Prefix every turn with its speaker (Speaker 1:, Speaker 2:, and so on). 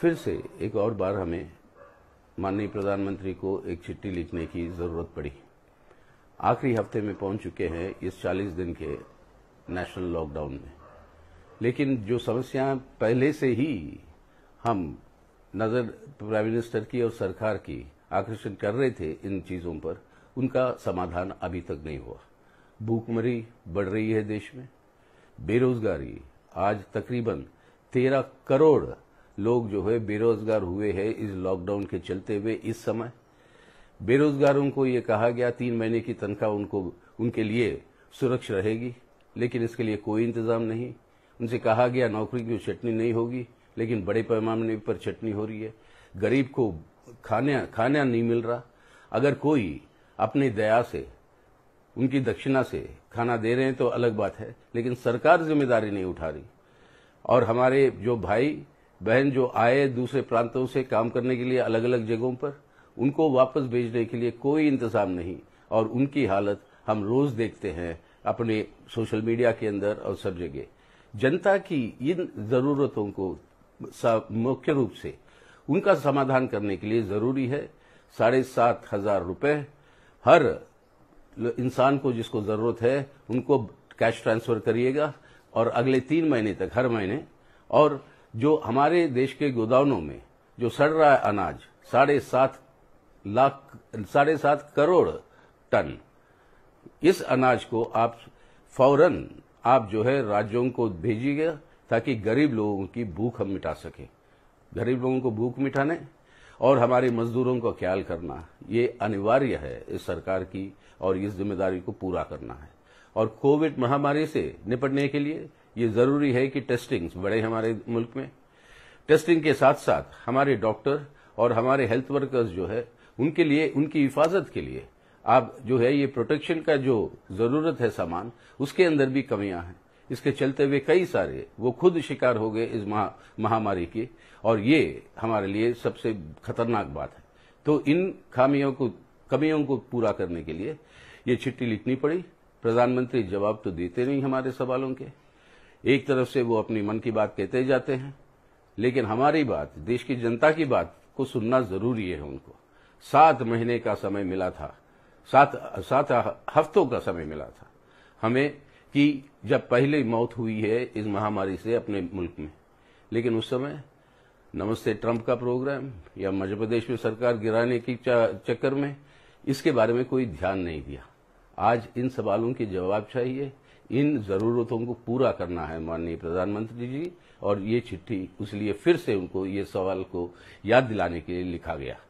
Speaker 1: फिर से एक और बार हमें माननीय प्रधानमंत्री को एक चिट्ठी लिखने की जरूरत पड़ी आखिरी हफ्ते में पहुंच चुके हैं इस 40 दिन के नेशनल लॉकडाउन में लेकिन जो समस्याएं पहले से ही हम नज़र प्राइम मिनिस्टर की और सरकार की आकर्षण कर रहे थे इन चीज़ों पर उनका समाधान अभी तक नहीं हुआ भूखमरी बढ़ रही है देश में बेरोजगारी आज तकरीबन तेरह करोड़ लोग जो है बेरोजगार हुए है इस लॉकडाउन के चलते हुए इस समय बेरोजगारों को ये कहा गया तीन महीने की तनख्वाह उनको उनके लिए सुरक्षित रहेगी लेकिन इसके लिए कोई इंतजाम नहीं उनसे कहा गया नौकरी की चटनी नहीं होगी लेकिन बड़े पैमाने पर चटनी हो रही है गरीब को खाने खाना नहीं मिल रहा अगर कोई अपनी दया से उनकी दक्षिणा से खाना दे रहे हैं तो अलग बात है लेकिन सरकार जिम्मेदारी नहीं उठा रही और हमारे जो भाई बहन जो आए दूसरे प्रांतों से काम करने के लिए अलग अलग जगहों पर उनको वापस भेजने के लिए कोई इंतजाम नहीं और उनकी हालत हम रोज देखते हैं अपने सोशल मीडिया के अंदर और सब जगह जनता की इन जरूरतों को मुख्य रूप से उनका समाधान करने के लिए जरूरी है साढ़े सात हजार रूपये हर इंसान को जिसको जरूरत है उनको कैश ट्रांसफर करिएगा और अगले तीन महीने तक हर महीने और जो हमारे देश के गोदानों में जो सड़ रहा है अनाज साढ़े सात लाख साढ़े सात करोड़ टन इस अनाज को आप फौरन आप जो है राज्यों को भेजिएगा ताकि गरीब लोगों की भूख हम मिटा सकें गरीब लोगों को भूख मिटाने और हमारे मजदूरों का ख्याल करना ये अनिवार्य है इस सरकार की और इस जिम्मेदारी को पूरा करना है और कोविड महामारी से निपटने के लिए ये जरूरी है कि टेस्टिंग बढ़े हमारे मुल्क में टेस्टिंग के साथ साथ हमारे डॉक्टर और हमारे हेल्थ वर्कर्स जो है उनके लिए उनकी हिफाजत के लिए आप जो है ये प्रोटेक्शन का जो जरूरत है सामान उसके अंदर भी कमियां हैं इसके चलते हुए कई सारे वो खुद शिकार हो गए इस महामारी की और ये हमारे लिए सबसे खतरनाक बात है तो इन खामियों को कमियों को पूरा करने के लिए ये चिट्ठी लिखनी पड़ी प्रधानमंत्री जवाब तो देते नहीं हमारे सवालों के एक तरफ से वो अपनी मन की बात कहते जाते हैं लेकिन हमारी बात देश की जनता की बात को सुनना जरूरी है उनको सात महीने का समय मिला था सात सात हफ्तों का समय मिला था हमें कि जब पहले मौत हुई है इस महामारी से अपने मुल्क में लेकिन उस समय नमस्ते ट्रंप का प्रोग्राम या मध्य प्रदेश में सरकार गिराने की चक्कर में इसके बारे में कोई ध्यान नहीं दिया आज इन सवालों के जवाब चाहिए इन जरूरतों को पूरा करना है माननीय प्रधानमंत्री जी और ये चिट्ठी लिए फिर से उनको ये सवाल को याद दिलाने के लिए लिखा गया